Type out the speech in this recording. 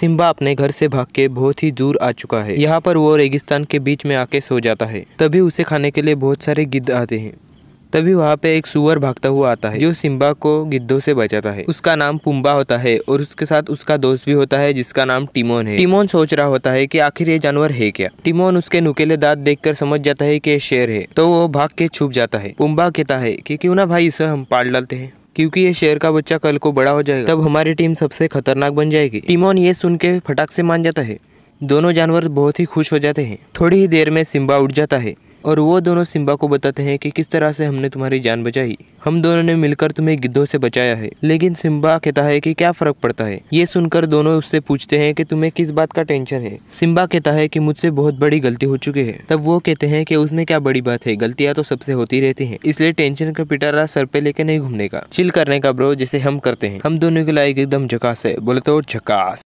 Simba अपने घर से भाग के बहुत ही दूर आ चुका है यहाँ पर वो रेगिस्तान के बीच में आके सो जाता है तभी उसे खाने के लिए बहुत सारे गिद्ध आते हैं तभी वहाँ पे एक सुअर भागता हुआ आता है जो सिम्बा को गिद्धों से बचाता है उसका नाम पुम्बा होता है और उसके साथ उसका दोस्त भी होता है जिसका नाम टिमोन है टिमोन सोच रहा होता है कि आखिर ये जानवर है क्या टिमोन उसके नुकेले दांत देखकर समझ जाता है कि ये शेर है तो वो भाग के छुप जाता है पुम्बा कहता है की क्यों ना भाई इसे हम पाल डालते हैं क्योंकि ये शेर का बच्चा कल को बड़ा हो जाएगा तब हमारी टीम सबसे खतरनाक बन जाएगी टीमोन ये सुन के फटाक से मान जाता है दोनों जानवर बहुत ही खुश हो जाते हैं थोड़ी ही देर में सिम्बा उठ जाता है और वो दोनों सिम्बा को बताते हैं कि किस तरह से हमने तुम्हारी जान बचाई हम दोनों ने मिलकर तुम्हें गिद्धों से बचाया है लेकिन सिम्बा कहता है कि क्या फर्क पड़ता है ये सुनकर दोनों उससे पूछते हैं कि तुम्हें किस बात का टेंशन है सिम्बा कहता है कि मुझसे बहुत बड़ी गलती हो चुकी है तब वो कहते हैं कि उसमें क्या बड़ी बात है गलतियाँ तो सबसे होती रहती है इसलिए टेंशन का पिटारा सर पे लेके नहीं घूमने का चिल करने का ब्रो जैसे हम करते हैं हम दोनों के लायक एकदम झकास है बोले तो झकास